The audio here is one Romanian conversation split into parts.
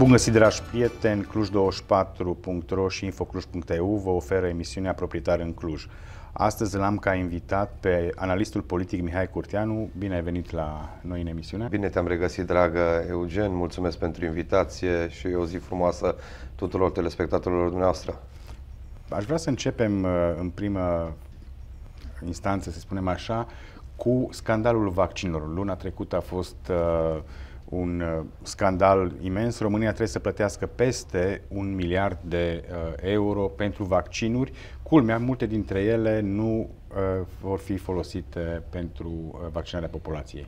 Bun găsit, dragi prieteni! Cluj24.ro și infocluj.eu vă oferă emisiunea Proprietar în Cluj. Astăzi l-am ca invitat pe analistul politic Mihai Curteanu. Bine ai venit la noi în emisiune. Bine te-am regăsit, dragă Eugen. Mulțumesc pentru invitație și o zi frumoasă tuturor telespectatorilor dumneavoastră. Aș vrea să începem uh, în primă instanță, să spunem așa, cu scandalul vaccinilor. Luna trecută a fost uh, un uh, scandal imens. România trebuie să plătească peste un miliard de uh, euro pentru vaccinuri. Culmea, multe dintre ele nu uh, vor fi folosite pentru vaccinarea populației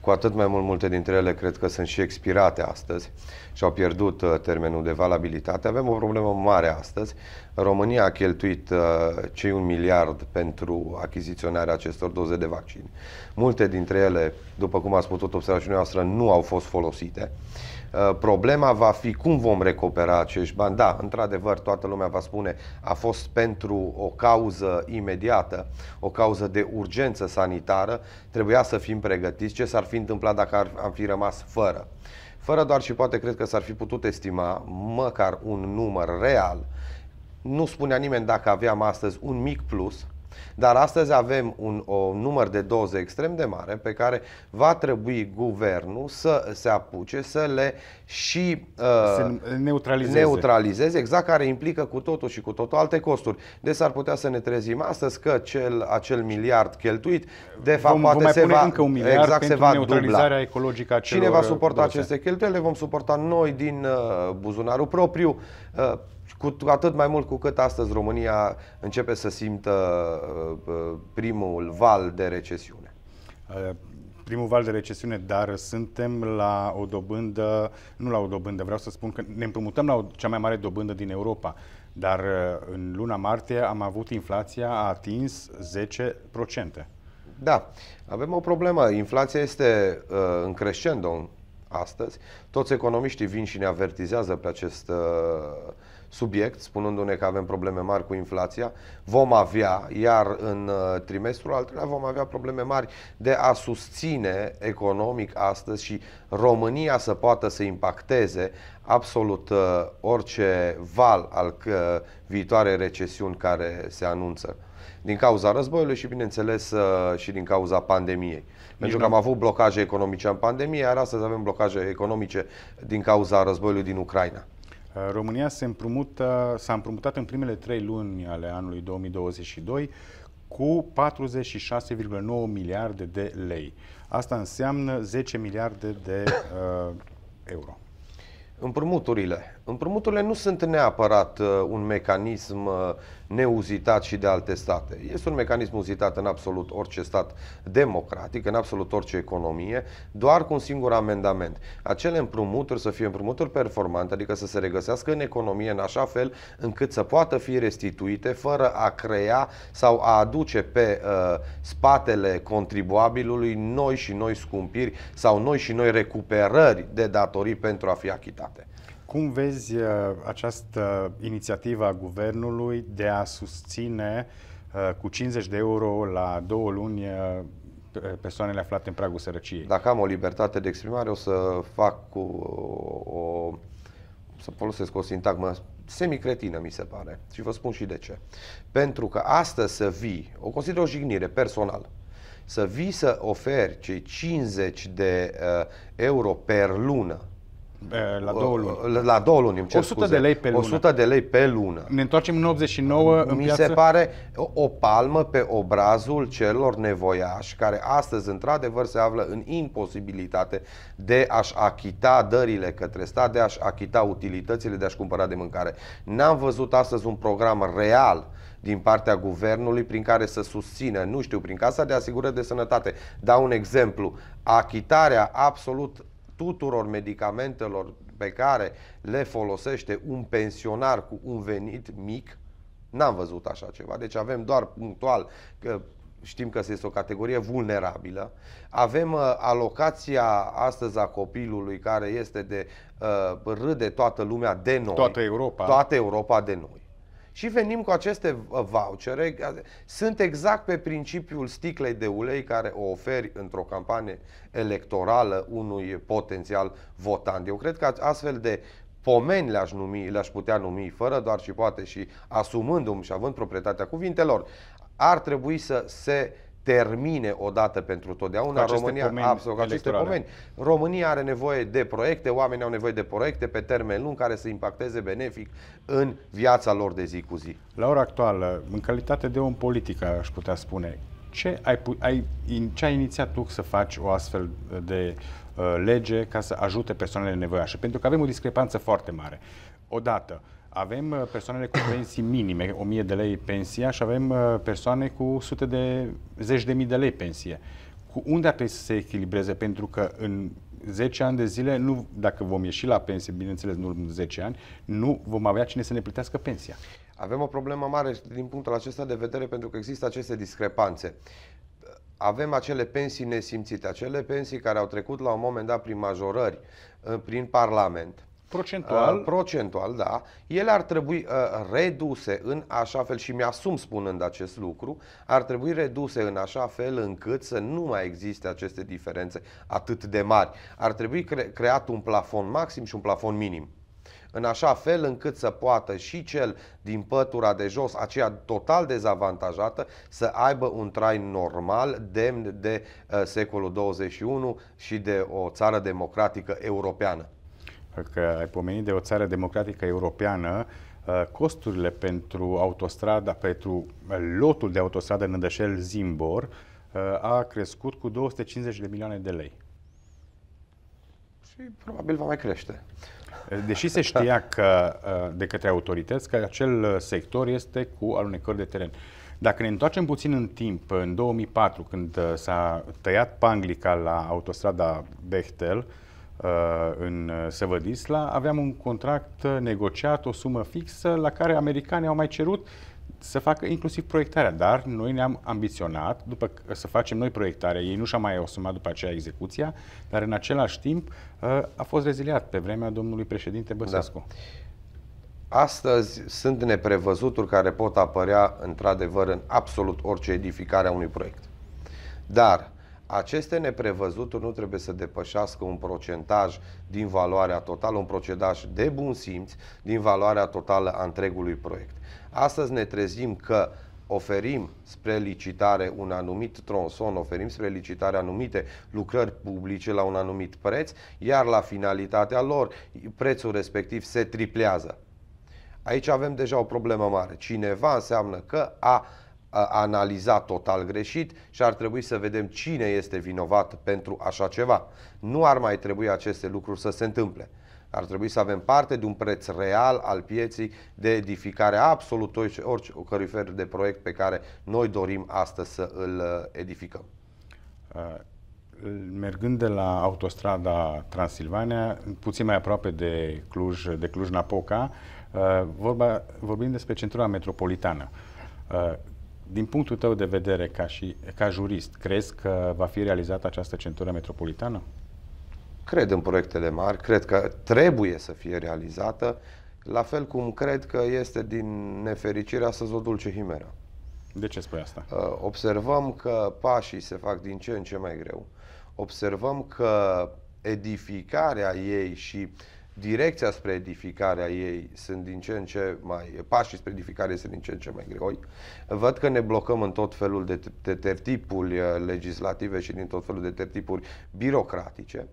cu atât mai mult multe dintre ele cred că sunt și expirate astăzi și au pierdut termenul de valabilitate. Avem o problemă mare astăzi România a cheltuit uh, cei un miliard pentru achiziționarea acestor doze de vaccin. Multe dintre ele, după cum ați putut observa și noastră, nu au fost folosite. Uh, problema va fi cum vom recupera acești bani. Da, într-adevăr, toată lumea va spune a fost pentru o cauză imediată, o cauză de urgență sanitară, trebuia să fim pregătiți. Ce s-ar fi întâmplat dacă ar, am fi rămas fără? Fără doar și poate cred că s-ar fi putut estima măcar un număr real nu spunea nimeni dacă aveam astăzi un mic plus, dar astăzi avem un un număr de doze extrem de mare pe care va trebui guvernul să se apuce să le și uh, să neutralizeze. neutralizeze, exact care implică cu totul și cu totul alte costuri. Deci s-ar putea să ne trezim astăzi că cel, acel miliard cheltuit, de fapt, vom, poate vom se va, încă un miliard exact, pentru se va neutralizarea dubla. ecologică a Cine va suporta doze. aceste cheltuieli? Le vom suporta noi din uh, buzunarul propriu. Uh, cu atât mai mult cu cât astăzi România începe să simtă uh, uh, primul val de recesiune. Uh, primul val de recesiune, dar suntem la o dobândă, nu la o dobândă, vreau să spun că ne împrumutăm la o, cea mai mare dobândă din Europa, dar în luna martie am avut inflația a atins 10%. Da, avem o problemă. Inflația este uh, în crescendo astăzi. Toți economiștii vin și ne avertizează pe acest uh, subiect, spunându-ne că avem probleme mari cu inflația. Vom avea, iar în uh, trimestrul al treilea, vom avea probleme mari de a susține economic astăzi și România să poată să impacteze absolut uh, orice val al uh, viitoare recesiuni care se anunță din cauza războiului și, bineînțeles, și din cauza pandemiei. Nici Pentru că am avut blocaje economice în pandemie, iar astăzi avem blocaje economice din cauza războiului din Ucraina. Uh, România se împrumută, s-a împrumutat în primele trei luni ale anului 2022 cu 46,9 miliarde de lei. Asta înseamnă 10 miliarde de uh, euro. Împrumuturile Împrumuturile nu sunt neapărat uh, un mecanism uh, neuzitat și de alte state. Este un mecanism uzitat în absolut orice stat democratic, în absolut orice economie, doar cu un singur amendament. Acele împrumuturi să fie împrumuturi performante, adică să se regăsească în economie în așa fel încât să poată fi restituite fără a crea sau a aduce pe uh, spatele contribuabilului noi și noi scumpiri sau noi și noi recuperări de datorii pentru a fi achitate. Cum vezi uh, această inițiativă a guvernului de a susține uh, cu 50 de euro la două luni uh, persoanele aflate în pragul sărăciei? Dacă am o libertate de exprimare, o să fac cu o, o să folosesc o sintagmă semicretină, mi se pare. Și vă spun și de ce. Pentru că astăzi să vii, o consider o jignire personal, să vii să oferi cei 50 de uh, euro per lună Eh, la două luni. La două luni, îmi cer 100 scuze. de lei pe lună. 100 de lei pe lună. Ne întoarcem în 89 Mi în Mi se pare o, o palmă pe obrazul celor nevoiași care astăzi, într-adevăr, se află în imposibilitate de a-și achita dările către stat, de a-și achita utilitățile, de a-și cumpăra de mâncare. N-am văzut astăzi un program real din partea guvernului prin care să susțină, nu știu, prin Casa de Asigurări de Sănătate. Dau un exemplu, achitarea absolut tuturor medicamentelor pe care le folosește un pensionar cu un venit mic, n-am văzut așa ceva. Deci avem doar punctual că știm că este o categorie vulnerabilă. Avem uh, alocația astăzi a copilului care este de uh, râde toată lumea de noi. Toată Europa. Toată Europa de noi și venim cu aceste uh, vouchere. Sunt exact pe principiul sticlei de ulei care o oferi într-o campanie electorală unui potențial votant. Eu cred că astfel de pomeni le-aș, numi, le-aș putea numi, fără doar și poate și asumându-mi și având proprietatea cuvintelor, ar trebui să se termine odată pentru totdeauna cu România, absolut, aceste pomeni. România are nevoie de proiecte, oamenii au nevoie de proiecte pe termen lung care să impacteze benefic în viața lor de zi cu zi. La ora actuală, în calitate de om politic, aș putea spune, ce ai, ai, ce ai inițiat tu să faci o astfel de uh, lege ca să ajute persoanele nevoiașe? Pentru că avem o discrepanță foarte mare. Odată, uh, avem uh, persoanele cu pensii minime, 1000 de lei pensia și avem uh, persoane cu sute de, zeci de mii de lei pensie. Cu unde ar trebui să se echilibreze? Pentru că în 10 ani de zile, nu, dacă vom ieși la pensie, bineînțeles, nu în 10 ani, nu vom avea cine să ne plătească pensia. Avem o problemă mare din punctul acesta de vedere pentru că există aceste discrepanțe. Avem acele pensii nesimțite, acele pensii care au trecut la un moment dat prin majorări, uh, prin Parlament, Procentual. Uh, procentual, da. Ele ar trebui uh, reduse în așa fel, și mi-asum spunând acest lucru, ar trebui reduse în așa fel încât să nu mai existe aceste diferențe atât de mari. Ar trebui cre- creat un plafon maxim și un plafon minim în așa fel încât să poată și cel din pătura de jos, aceea total dezavantajată, să aibă un trai normal, demn de uh, secolul 21 și de o țară democratică europeană că ai pomenit de o țară democratică europeană, uh, costurile pentru autostrada, pentru uh, lotul de autostradă Nădășel Zimbor uh, a crescut cu 250 de milioane de lei. Și probabil va mai crește. Deși se știa că, de către autorități că acel sector este cu alunecări de teren. Dacă ne întoarcem puțin în timp, în 2004, când s-a tăiat panglica la autostrada Bechtel, Uh, în uh, Săvădisla, aveam un contract uh, negociat, o sumă fixă, la care americanii au mai cerut să facă inclusiv proiectarea, dar noi ne-am ambiționat după să facem noi proiectarea. Ei nu și-au mai asumat după aceea execuția, dar în același timp a fost reziliat pe vremea domnului președinte Băsescu. Da. Astăzi sunt neprevăzuturi care pot apărea într-adevăr în absolut orice edificare a unui proiect. Dar aceste neprevăzuturi nu trebuie să depășească un procentaj din valoarea totală, un procentaj de bun simț din valoarea totală a întregului proiect. Astăzi ne trezim că oferim spre licitare un anumit tronson, oferim spre licitare anumite lucrări publice la un anumit preț, iar la finalitatea lor prețul respectiv se triplează. Aici avem deja o problemă mare. Cineva înseamnă că a analiza total greșit și ar trebui să vedem cine este vinovat pentru așa ceva. Nu ar mai trebui aceste lucruri să se întâmple. Ar trebui să avem parte de un preț real al pieții de edificare absolut orice, fel de proiect pe care noi dorim astăzi să îl uh, edificăm. Uh, mergând de la autostrada Transilvania, puțin mai aproape de Cluj, de Cluj-Napoca, uh, vorba, vorbim despre centura metropolitană din punctul tău de vedere, ca, și, ca jurist, crezi că va fi realizată această centură metropolitană? Cred în proiectele mari, cred că trebuie să fie realizată, la fel cum cred că este din nefericirea să zodulce Himera. De ce spui asta? Uh, observăm că pașii se fac din ce în ce mai greu. Observăm că edificarea ei și uh, direcția spre edificarea ei sunt din ce în ce mai, pașii spre edificare sunt din ce în ce mai greoi. Văd că ne blocăm în tot felul de, de tertipuri uh, legislative și din tot felul de tertipuri birocratice.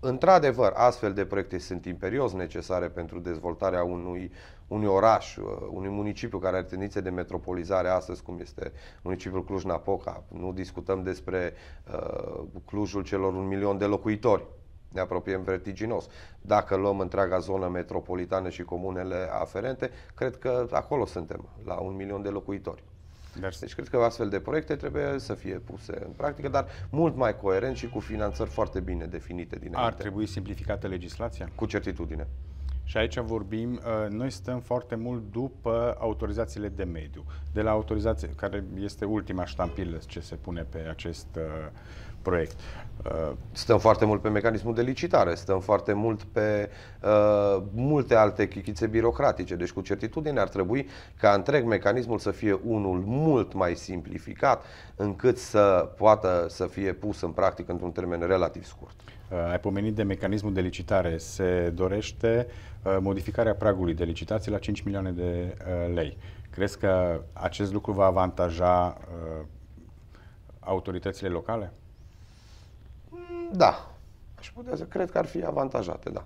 Într-adevăr, astfel de proiecte sunt imperios necesare pentru dezvoltarea unui, unui oraș, uh, unui municipiu care are tendințe de metropolizare astăzi, cum este municipiul Cluj-Napoca. Nu discutăm despre uh, Clujul celor un milion de locuitori ne apropiem vertiginos. Dacă luăm întreaga zonă metropolitană și comunele aferente, cred că acolo suntem, la un milion de locuitori. Vers. Deci cred că astfel de proiecte trebuie să fie puse în practică, dar mult mai coerent și cu finanțări foarte bine definite din Ar trebui simplificată legislația? Cu certitudine. Și aici vorbim, uh, noi stăm foarte mult după autorizațiile de mediu. De la autorizație, care este ultima ștampilă ce se pune pe acest uh, proiect. Uh, stăm foarte mult pe mecanismul de licitare, stăm foarte mult pe uh, multe alte chichițe birocratice, deci cu certitudine ar trebui ca întreg mecanismul să fie unul mult mai simplificat încât să poată să fie pus în practică într-un termen relativ scurt. Uh, ai pomenit de mecanismul de licitare. Se dorește uh, modificarea pragului de licitație la 5 milioane de lei. Crezi că acest lucru va avantaja autoritățile locale? Da. Aș putea să cred că ar fi avantajate, da.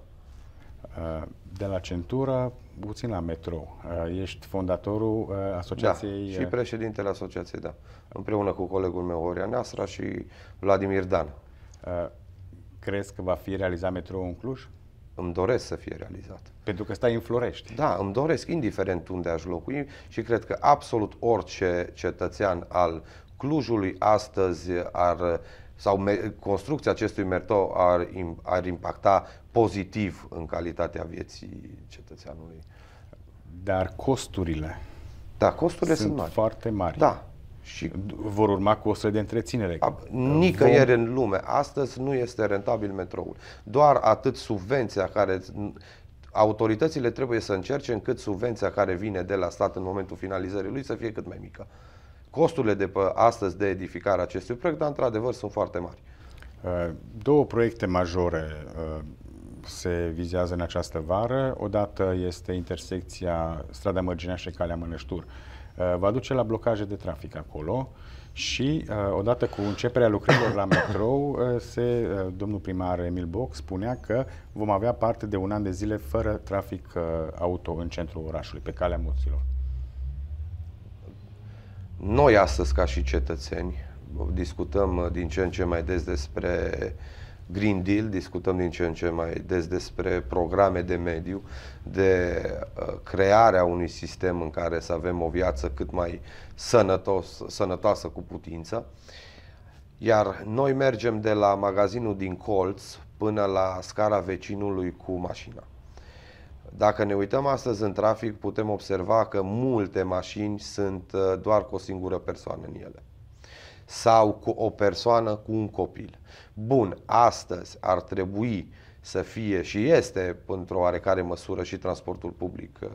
De la centură, puțin la metrou. Eh, ești fondatorul eh, asociației... Da, și eh? președintele asociației, da. Împreună cu colegul meu, Oria Asra și Vladimir Dan. Crezi că va fi realizat metro în Cluj? Îmi doresc să fie realizat. Pentru că stai în Florești. Da, îmi doresc, indiferent unde aș locui și cred că absolut orice cetățean al Clujului astăzi ar sau construcția acestui mertou ar, ar impacta pozitiv în calitatea vieții cetățeanului. Dar costurile. Da, costurile sunt, sunt mari. foarte mari. Da. Și vor urma costurile de întreținere. A, nicăieri vom... în lume. Astăzi nu este rentabil metroul. Doar atât subvenția care autoritățile trebuie să încerce încât subvenția care vine de la stat în momentul finalizării lui să fie cât mai mică costurile de pe astăzi de edificare a acestui proiect, dar într-adevăr sunt foarte mari. Uh, două proiecte majore uh, se vizează în această vară. Odată este intersecția Strada Mărginea și Calea Mănăștur. Uh, Va duce la blocaje de trafic acolo și odată cu începerea lucrărilor la metrou, se, domnul primar Emil Boc spunea că vom avea parte de un an de zile fără trafic auto în centrul orașului, pe calea moților. Noi astăzi, ca și cetățeni, discutăm uh, din ce în ce mai des despre Green Deal, discutăm din ce în ce mai des despre programe de mediu, de uh, crearea unui sistem în care să avem o viață cât mai sănătos, sănătoasă cu putință. Iar noi mergem de la magazinul din colț până la scara vecinului cu mașina. Dacă ne uităm astăzi în trafic, putem observa că multe mașini sunt uh, doar cu o singură persoană în ele sau cu o persoană cu un copil. Bun, astăzi ar trebui uh, să fie și este într-o oarecare măsură și transportul public uh,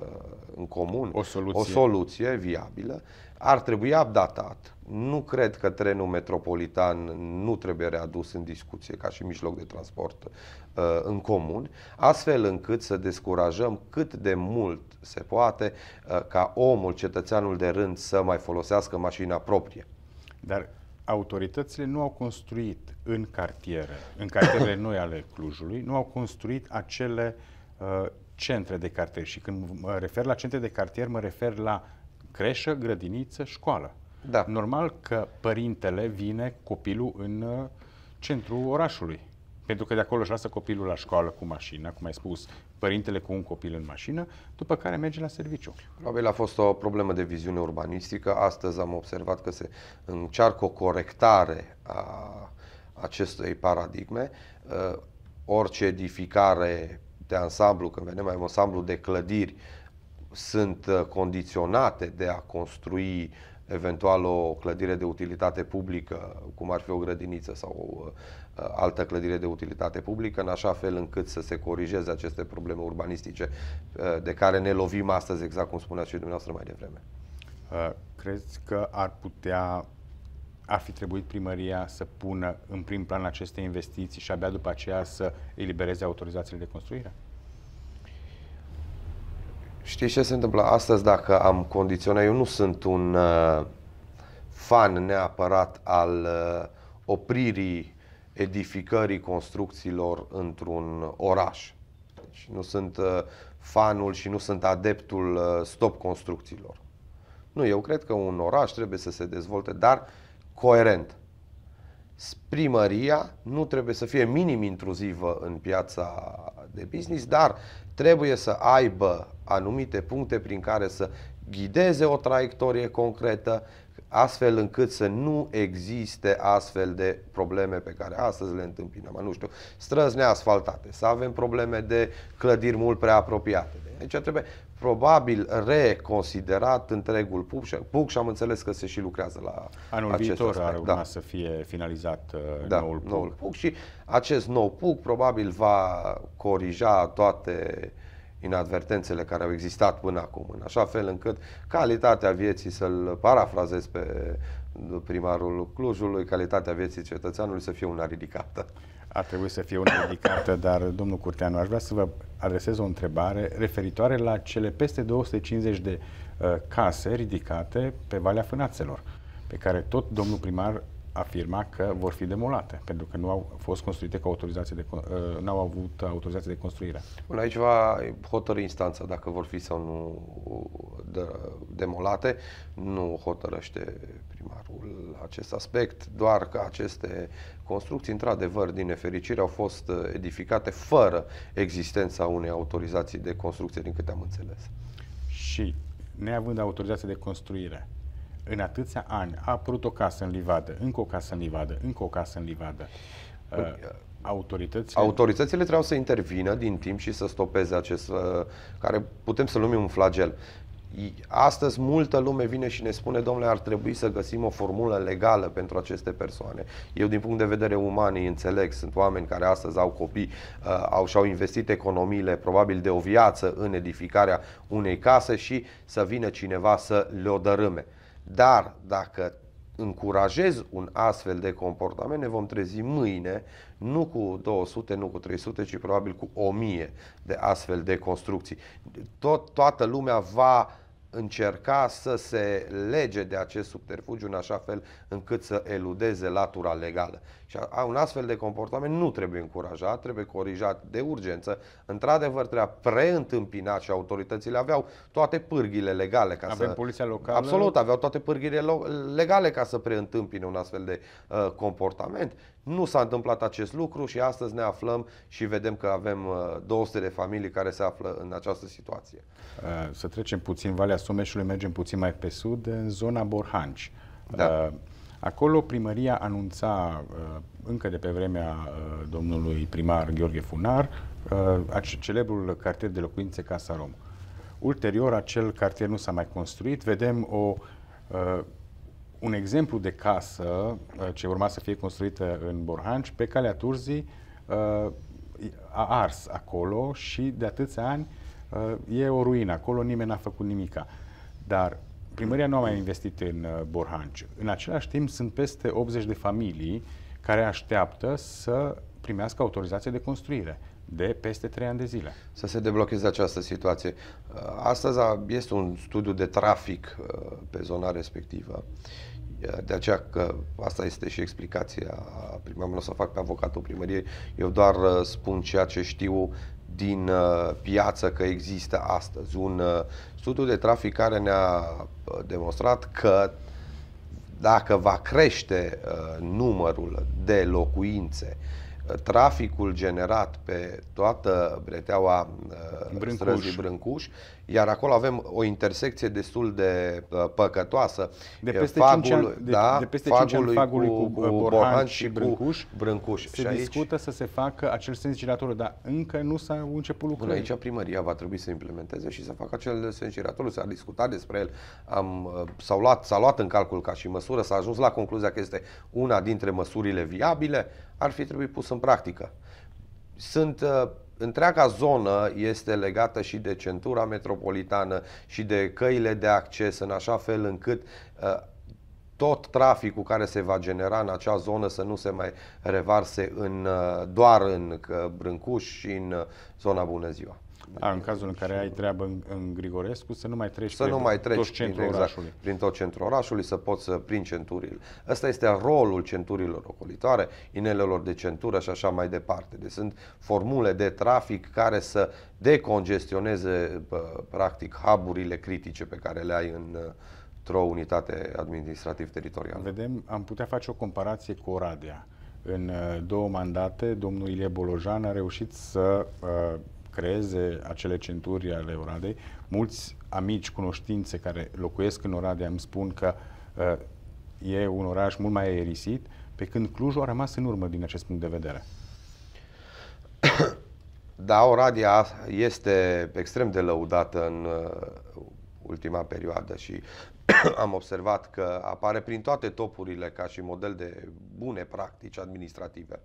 în comun, o soluție, o soluție viabilă, ar trebui updatat. Nu cred că trenul metropolitan nu trebuie readus în discuție ca și mijloc de transport uh, în comun, astfel încât să descurajăm cât de mult se poate uh, ca omul, cetățeanul de rând să mai folosească mașina proprie. Dar autoritățile nu au construit în cartiere, în cartierele noi ale Clujului, nu au construit acele uh, centre de cartier. Și când mă refer la centre de cartier, mă refer la creșă, grădiniță, școală. Da. Normal că părintele vine copilul în uh, centrul orașului. Pentru că de acolo își lasă copilul la școală cu mașina, cum ai spus, părintele cu un copil în mașină, după care merge la serviciu. Probabil a fost o problemă de viziune urbanistică. Astăzi am observat că se încearcă o corectare a acestei paradigme. Uh, orice edificare de ansamblu, când vedem mai un ansamblu de clădiri, sunt uh, condiționate de a construi eventual o clădire de utilitate publică, cum ar fi o grădiniță sau o uh, altă clădire de utilitate publică, în așa fel încât să se corigeze aceste probleme urbanistice uh, de care ne lovim astăzi, exact cum spuneați și dumneavoastră mai devreme. Uh, crezi că ar putea ar fi trebuit primăria să pună în prim plan aceste investiții și abia după aceea să elibereze autorizațiile de construire? Știi ce se întâmplă astăzi dacă am condiționat? Eu nu sunt un uh, fan neapărat al uh, opririi edificării construcțiilor într-un oraș. Deci nu sunt uh, fanul și nu sunt adeptul uh, stop construcțiilor. Nu, eu cred că un oraș trebuie să se dezvolte, dar coerent primăria nu trebuie să fie minim intruzivă în piața de business, dar trebuie să aibă anumite puncte prin care să ghideze o traiectorie concretă, astfel încât să nu existe astfel de probleme pe care astăzi le întâmpinăm. Nu știu, străzi neasfaltate, să avem probleme de clădiri mult prea apropiate. Deci trebuie probabil reconsiderat întregul PUC și, am înțeles că se și lucrează la Anul acest viitor aspect. ar urma da. să fie finalizat uh, da, noul, PUC. noul PUC și acest nou PUC probabil va corija toate inadvertențele care au existat până acum, în așa fel încât calitatea vieții, să-l parafrazez pe primarul Clujului, calitatea vieții cetățeanului să fie una ridicată. Ar trebui să fie una ridicată, dar, domnul Curteanu, aș vrea să vă adresez o întrebare referitoare la cele peste 250 de uh, case ridicate pe Valea Fânațelor, pe care tot domnul primar afirma că vor fi demolate, pentru că nu au fost construite cu autorizație de, nu ă, au avut autorizație de construire. Bun, aici va hotărâi instanța dacă vor fi sau nu demolate. Nu hotărăște primarul acest aspect, doar că aceste construcții, într-adevăr, din nefericire, au fost ă, edificate fără existența unei autorizații de construcție, din câte am înțeles. Și neavând autorizație de construire, în atâția ani a apărut o casă în livadă, încă o casă în livadă, încă o casă în livadă. Uh, autoritățile? Autoritățile trebuie să intervină din timp și să stopeze acest, uh, care putem să numim un flagel. Astăzi multă lume vine și ne spune, domnule, ar trebui să găsim o formulă legală pentru aceste persoane. Eu, din punct de vedere uman, îi înțeleg. Sunt oameni care astăzi au copii, uh, au și-au investit economiile, probabil de o viață, în edificarea unei case și să vină cineva să le o dărâme. Uh, dar dacă încurajez un astfel de comportament, ne vom trezi mâine nu cu 200, nu cu 300, ci probabil cu 1000 de astfel de construcții. Tot, toată lumea va încerca să se lege de acest subterfugiu în așa fel încât să eludeze latura legală. Și un astfel de comportament nu trebuie încurajat, trebuie corijat de urgență. Într-adevăr, trebuia preîntâmpinat și autoritățile aveau toate pârghile legale. Ca Avem să... poliția locală? Absolut, aveau toate pârghile legale ca să preîntâmpine un astfel de uh, comportament. Nu s-a întâmplat acest lucru și astăzi ne aflăm și vedem că avem 200 uh, de familii care se află în această situație. Uh, să trecem puțin Valea Someșului, mergem puțin mai pe sud, în zona Borhanci. Da. Uh, acolo primăria anunța uh, încă de pe vremea domnului primar Gheorghe Funar celebrul cartier de locuințe Casa Rom. Ulterior, acel cartier nu s-a mai construit. Vedem o, un exemplu de casă ce urma să fie construită în Borhanci, pe calea Turzii, a ars acolo și de atâția ani Uh, e o ruină, acolo nimeni n-a făcut nimica. Dar primăria nu a mai investit în uh, Borhanci. În același timp sunt peste 80 de familii care așteaptă să primească autorizație de construire de peste 3 ani de zile. Să se deblocheze această situație. Uh, astăzi este un studiu de trafic pe zona respectivă. De aceea că asta este și explicația primăriei, nu o să fac pe avocatul primăriei, eu doar spun ceea ce știu din uh, piață că există astăzi. Un uh, studiu de trafic care ne-a uh, demonstrat că dacă va crește numărul de locuințe uh, traficul generat pe toată breteaua uh, Brâncuș. străzii Brâncuș, iar acolo avem o intersecție destul de uh, păcătoasă. De peste fagul, 5 ani, de, da, de peste fagului, 5 ani fagului cu, cu uh, Borhan și, și Brâncuș, Brâncuș. se și aici, să se facă acel sens girator, dar încă nu s-a început lucrul. Bun, aici primăria va trebui să implementeze și să facă acel sens girator. s-a discutat despre el, am, s-a, luat, s-a luat în calcul ca și măsură, s-a ajuns la concluzia că este una dintre măsurile viabile, ar fi trebuit pus în practică. Sunt uh, întreaga zonă este legată și de centura metropolitană și de căile de acces, în așa fel încât uh, tot traficul care se va genera în acea zonă să nu se mai revarse în, uh, doar în uh, Brâncuș și în uh, zona Bună Ziua. A, da, în cazul în care ai treabă în, în Grigorescu, să nu mai treci, să nu mai treci tot centrul prin, exact, prin tot centrul orașului, să poți să prin centurile. Ăsta este rolul centurilor ocolitoare, inelelor de centură și așa mai departe. Deci sunt formule de trafic care să decongestioneze practic haburile critice pe care le ai în o unitate administrativ-teritorială. Vedem, am putea face o comparație cu Oradea. În uh, două mandate, domnul Ilie Bolojan a reușit să uh, creeze acele centuri ale Oradei. Mulți amici, cunoștințe care locuiesc în Oradea îmi spun că uh, e un oraș mult mai aerisit, pe când Clujul a rămas în urmă din acest punct de vedere. Da, Oradea este extrem de lăudată în uh, ultima perioadă și am observat că apare prin toate topurile ca și model de bune practici administrative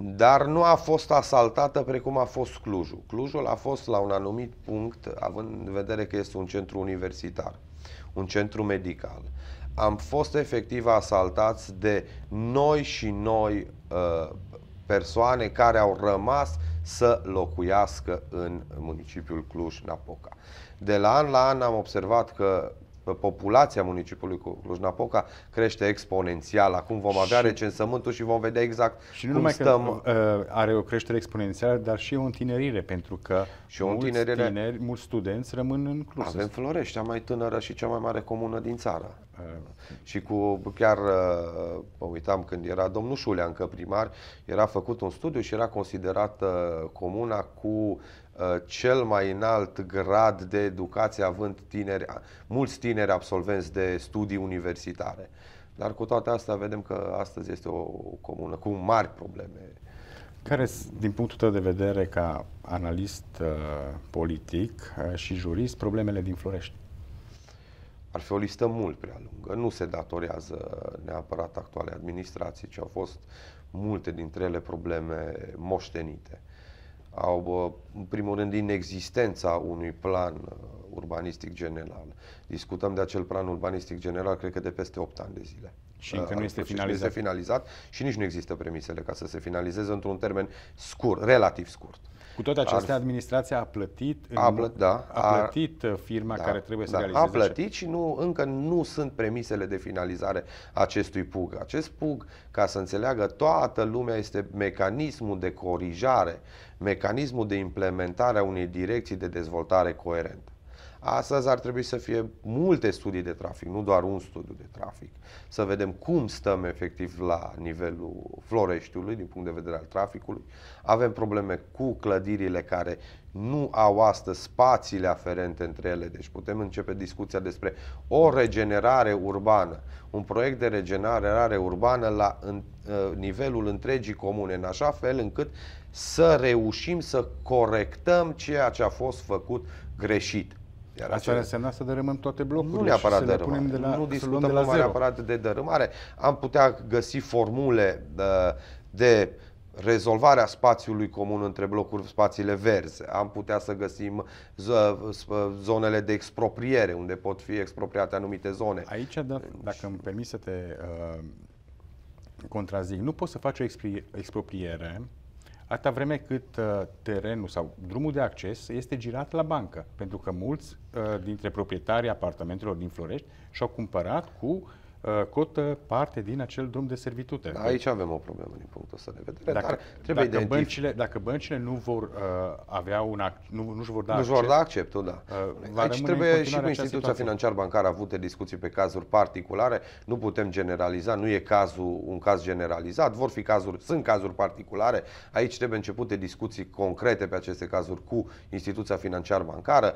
dar nu a fost asaltată precum a fost Clujul. Clujul a fost la un anumit punct, având în vedere că este un centru universitar, un centru medical. Am fost efectiv asaltați de noi și noi uh, persoane care au rămas să locuiască în municipiul Cluj-Napoca. De la an la an am observat că populația municipiului Cluj-Napoca crește exponențial. Acum vom avea și, recensământul și vom vedea exact și cum numai stăm. Că, uh, are o creștere exponențială, dar și o întinerire, pentru că și mulți, tineri, mulți studenți rămân în Cluj. Avem Florești, cea mai tânără și cea mai mare comună din țară. Eh, și cu chiar eh, mă uitam când era domnul Șulea încă primar, era făcut un studiu și era considerată eh, comuna cu cel mai înalt grad de educație având tineri, mulți tineri absolvenți de studii universitare. Dar cu toate astea vedem că astăzi este o comună cu mari probleme. Care, din punctul tău de vedere, ca analist uh, politic uh, și jurist, problemele din Florești? ar fi o listă mult prea lungă. Nu se datorează neapărat actuale administrații, ci au fost multe dintre ele probleme moștenite. Au, în primul rând, inexistența unui plan uh, urbanistic general. Discutăm de acel plan urbanistic general, cred că de peste 8 ani de zile. Și încă uh, adică nu este finalizat. Nu este finalizat și nici nu există premisele ca să se finalizeze într-un termen scurt, relativ scurt. Cu toate acestea, ar... administrația a plătit, în... a, plă... da, a plătit ar... Uh, firma da, care trebuie da, să realizeze. A plătit și nu, încă nu sunt premisele de finalizare acestui PUG. Acest PUG, ca să înțeleagă toată lumea, este mecanismul de corijare, mecanismul de implementare a unei direcții de dezvoltare coerent. Astăzi ar trebui să fie multe studii de trafic, nu doar un studiu de trafic. Să vedem cum stăm efectiv la nivelul Floreștiului din punct de vedere al traficului. Avem probleme cu clădirile care nu au astăzi spațiile aferente între ele, deci putem începe discuția despre o regenerare urbană, un proiect de regenerare urbană la în, ă, nivelul întregii comune, în așa fel încât să reușim să corectăm ceea ce a fost făcut greșit. Iar Asta acele... ar însemna să dărâmăm toate blocurile nu neapărat și să dărâmare. le punem de la, nu discutăm de la zero. neapărat de dărâmare. Am putea găsi formule de, de rezolvarea spațiului comun între blocuri, spațiile verzi. Am putea să găsim zonele de expropriere, unde pot fi expropriate anumite zone. Aici, da, dacă îmi permis să te uh, contrazic, nu poți să faci o expropriere atâta vreme cât uh, terenul sau drumul de acces este girat la bancă, pentru că mulți uh, dintre proprietarii apartamentelor din Florești și-au cumpărat cu Uh, cot uh, parte din acel drum de servitute. Da, aici avem o problemă din punctul ăsta de vedere, dacă, dar trebuie dacă băncile, dacă băncile nu vor uh, avea un ac- nu, nu-și vor da nu accept, vor da acceptul, da. Uh, aici trebuie și cu instituția financiar-bancară avute discuții pe cazuri particulare, nu putem generaliza, nu e cazul un caz generalizat, vor fi cazuri, sunt cazuri particulare, aici trebuie începute discuții concrete pe aceste cazuri cu instituția financiar-bancară,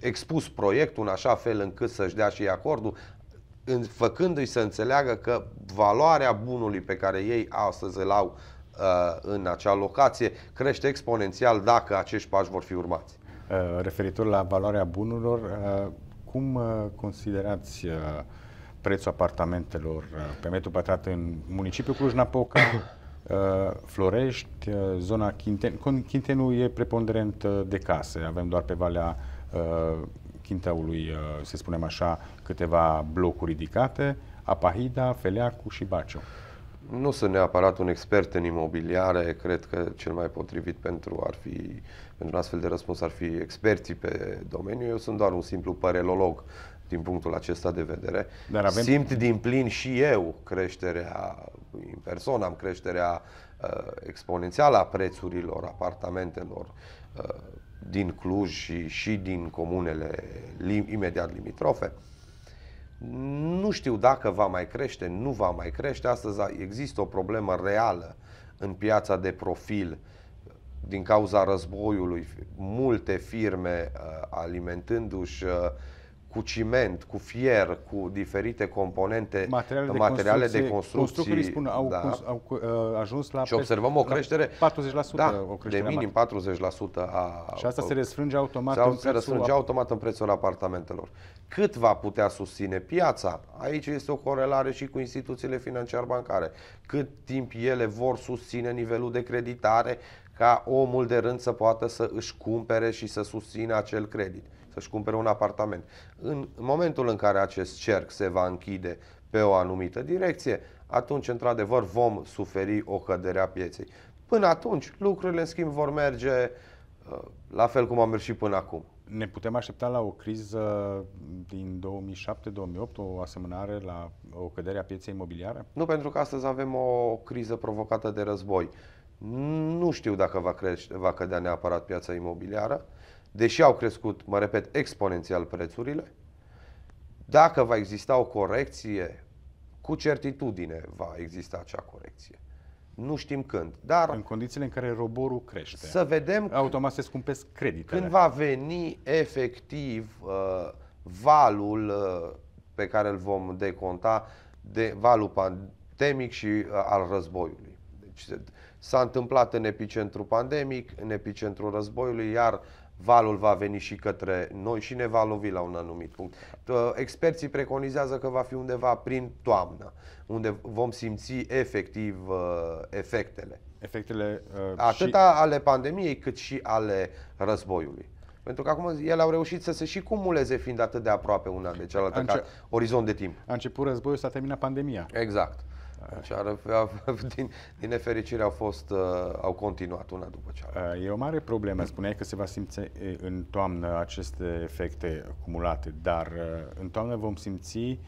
expus proiectul în așa fel încât să-și dea și acordul, făcându-i să înțeleagă că valoarea bunului pe care ei astăzi îl au uh, în acea locație crește exponențial dacă acești pași vor fi urmați. Uh, referitor la valoarea bunurilor, uh, cum considerați prețul apartamentelor pe metru pătrat în municipiul Cluj-Napoca, Florești, zona Chinten. Chintenul e preponderent de case, avem doar pe Valea Chinteaului, uh, să spunem așa, câteva blocuri ridicate, Apahida, Feleacu și Baciu. Nu sunt neapărat un expert în imobiliare, cred că cel mai potrivit pentru ar fi pentru un astfel de răspuns ar fi experții pe domeniu. Eu sunt doar un simplu părelolog din punctul acesta de vedere. Dar avem... Simt din plin și eu creșterea în persoană, am creșterea uh, exponențială a prețurilor apartamentelor uh, din Cluj și, și din comunele lim, imediat limitrofe. Nu știu dacă va mai crește, nu va mai crește. Astăzi există o problemă reală în piața de profil din cauza războiului. Multe firme uh, alimentându-și uh, cu ciment, cu fier, cu diferite componente, materiale de materiale construcție. De construcții spun, au, da, cons, au uh, ajuns la... Și observăm o creștere... 40%. Da, o creștere de minim 40% a... Și asta se răsfrânge automat se în prețul... Se răsfrânge a... automat în prețul apartamentelor. Cât va putea susține piața? Aici este o corelare și cu instituțiile financiar-bancare. Cât timp ele vor susține nivelul de creditare ca omul de rând să poată să își cumpere și să susțină acel credit să-și cumpere un apartament. În momentul în care acest cerc se va închide pe o anumită direcție, atunci, într-adevăr, vom suferi o cădere a pieței. Până atunci, lucrurile, în schimb, vor merge uh, la fel cum am mers și până acum. Ne putem aștepta la o criză din 2007-2008, o asemănare la o cădere a pieței imobiliare? Nu, pentru că astăzi avem o criză provocată de război. Nu știu dacă va, crește, va cădea neapărat piața imobiliară, deși au crescut, mă repet, exponențial prețurile, dacă va exista o corecție, cu certitudine va exista acea corecție. Nu știm când, dar... În condițiile în care roborul crește. Să vedem... Automat se scumpesc creditele. Când va veni efectiv uh, valul uh, pe care îl vom deconta, de valul pandemic și uh, al războiului. Deci s-a întâmplat în epicentru pandemic, în epicentru războiului, iar valul va veni și către noi și ne va lovi la un anumit punct. Ă, experții preconizează că va fi undeva prin toamnă, unde vom simți efectiv ă, efectele. Efectele uh, ă, atât și... ale pandemiei cât și ale războiului. Pentru că acum ele au reușit să se și cumuleze fiind atât de aproape una de cealaltă ca orizont de timp. A început războiul, s-a terminat pandemia. Exact. Așa, ar, din, din nefericire au fost, uh, au continuat una după cealaltă. Uh, e o mare problemă. Spuneai că se va simți uh, în toamnă aceste efecte acumulate, dar în toamnă vom simți,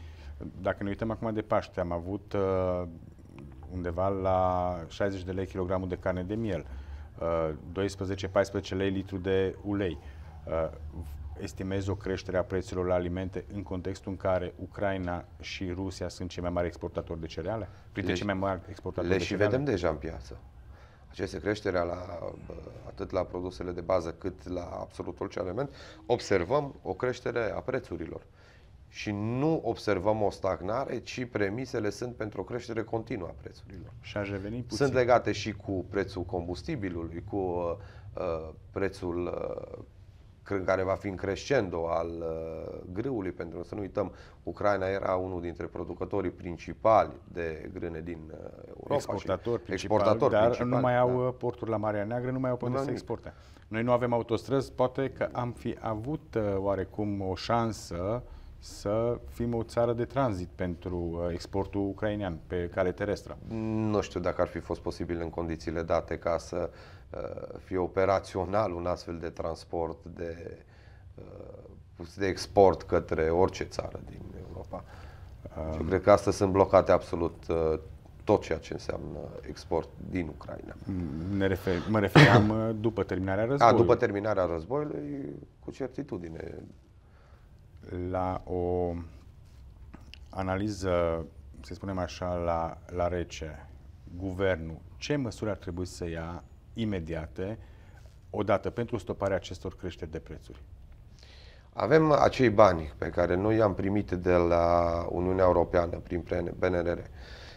dacă ne uităm acum de Paște, am avut undeva la 60 de lei kilogramul de carne de miel, 12-14 lei litru de ulei estimezi o creștere a prețurilor la alimente în contextul în care Ucraina și Rusia sunt cei mai mari exportatori de cereale? Printre deci cei mai mari exportatori le de și cereale? vedem deja în piață. Aceste creșterea la, atât la produsele de bază cât la absolut orice element observăm o creștere a prețurilor. Și nu observăm o stagnare, ci premisele sunt pentru o creștere continuă a prețurilor. Și aș reveni puțin. Sunt legate și cu prețul combustibilului, cu uh, uh prețul uh, care va fi în crescendo al uh, grâului, pentru că să nu uităm, Ucraina era unul dintre producătorii principali de grâne din uh, Europa. Exportator, și principal, exportator dar principal, nu mai da. au da. porturi la Marea Neagră, nu mai au până să exporte. Noi nu avem autostrăzi, poate că am fi avut oarecum o șansă să fim o țară de tranzit pentru exportul ucrainean pe cale terestră. Nu știu dacă ar fi fost posibil în condițiile date ca să uh, Uh, fie operațional un astfel de transport de uh, pus de export către orice țară din Europa. Um. Și cred că astăzi sunt blocate absolut uh, tot ceea ce înseamnă export din Ucraina. Ne refer, mă refeream după terminarea războiului. A, după terminarea războiului, cu certitudine. La o analiză, să spunem așa, la, la rece, guvernul, ce măsuri ar trebui să ia imediate, odată pentru stoparea acestor creșteri de prețuri? Avem acei bani pe care noi i-am primit de la Uniunea Europeană prin PNRR.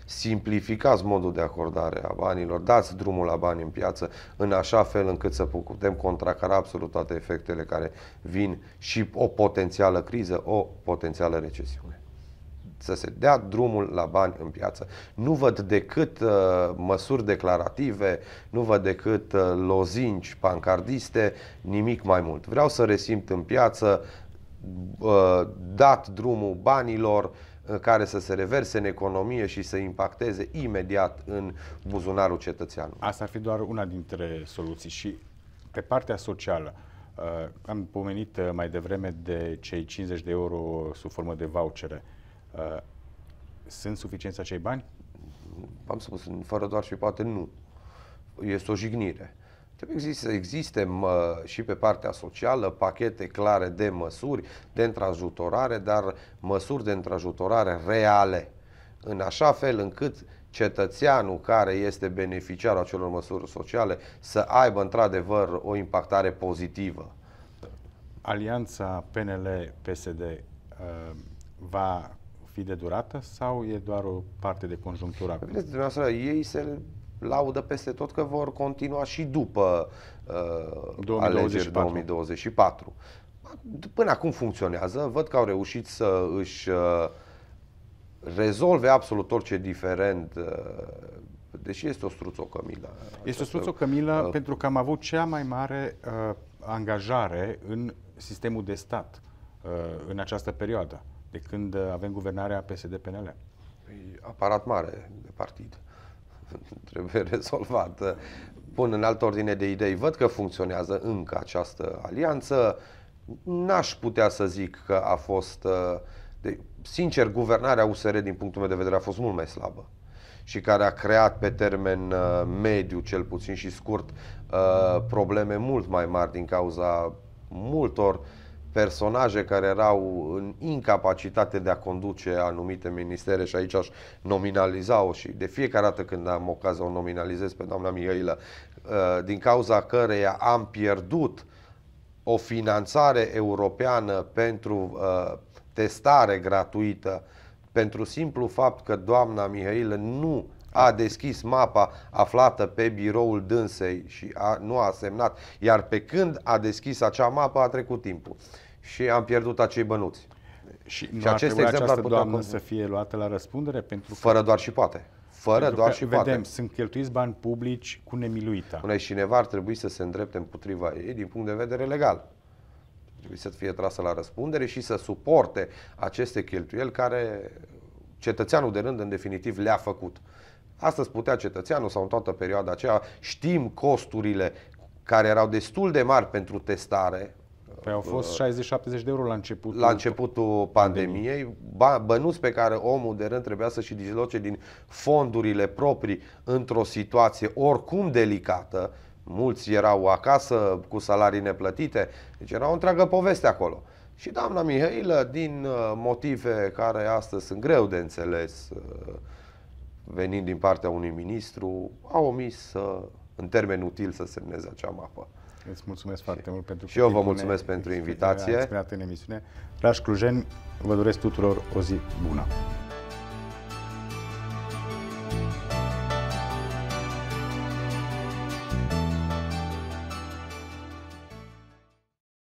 Simplificați modul de acordare a banilor, dați drumul la bani în piață în așa fel încât să putem contracara absolut toate efectele care vin și o potențială criză, o potențială recesiune să se dea drumul la bani în piață. Nu văd decât uh, măsuri declarative, nu văd decât uh, lozinci pancardiste, nimic mai mult. Vreau să resimt în piață uh, dat drumul banilor uh, care să se reverse în economie și să impacteze imediat în buzunarul cetățeanului. Asta ar fi doar una dintre soluții și pe partea socială. Uh, am pomenit uh, mai devreme de cei 50 de euro sub formă de vouchere. Uh, Uh, sunt suficienți acei bani? Am spus, fără doar și poate nu. Este o jignire. Trebuie să existe, mă, și pe partea socială pachete clare de măsuri de întrajutorare, dar măsuri de întrajutorare reale, în așa fel încât cetățeanul care este beneficiarul acelor măsuri sociale să aibă într-adevăr o impactare pozitivă. Alianța PNL-PSD uh, va fi de durată sau e doar o parte de conjunctură? Vedeți, dumneavoastră, ei se laudă peste tot că vor continua și după uh, 2024. alegeri 2024. Până acum funcționează, văd că au reușit să își uh, rezolve absolut orice diferent uh, deși este o cămilă. Este o cămilă uh, pentru că am avut cea mai mare uh, angajare în sistemul de stat uh, în această perioadă de când uh, avem guvernarea PSD-PNL. Păi, aparat mare de partid. Trebuie rezolvat. Pun în altă ordine de idei. Văd că funcționează încă această alianță. N-aș putea să zic că a fost... Uh, de, sincer, guvernarea USR, din punctul meu de vedere, a fost mult mai slabă și care a creat pe termen uh, mediu, cel puțin și scurt, probleme mult mai mari din cauza multor uh, personaje care erau în incapacitate de a conduce anumite ministere și aici aș nominaliza-o și de fiecare dată când am ocazia o nominalizez pe doamna Mihailă, uh, din cauza căreia am pierdut o finanțare europeană pentru uh, testare gratuită pentru simplu fapt că doamna Mihailă nu a deschis mapa aflată pe biroul dânsei și a, nu a semnat, iar pe când a deschis acea mapă a trecut timpul și am pierdut acei bănuți. Și, și acest exemplu ar putea doamnă să fie luată la răspundere? pentru Fără că... doar și poate. Fără pentru doar și vedem, poate. sunt cheltuiți bani publici cu nemiluita. Unei cineva ar trebui să se îndrepte împotriva ei din punct de vedere legal trebuie să fie trasă la răspundere și să suporte aceste cheltuieli care cetățeanul de rând în definitiv le-a făcut. Astăzi putea cetățeanul sau în toată perioada aceea știm costurile care erau destul de mari pentru testare. Păi au fost 60-70 uh, de euro la începutul, la începutul pandemiei, pandemie. bănuți pe care omul de rând trebuia să și disloce din fondurile proprii într-o situație oricum delicată, mulți erau acasă cu salarii neplătite, deci era o întreagă poveste acolo. Și doamna Mihailă, din uh, motive care astăzi sunt greu de înțeles, uh, venind din partea unui ministru, a omis să, în termen util să semneze acea mapă. Îți mulțumesc foarte și, mult pentru Și eu vă mulțumesc pentru invitație. în emisiune. Dragi clujeni, vă doresc tuturor o zi bună.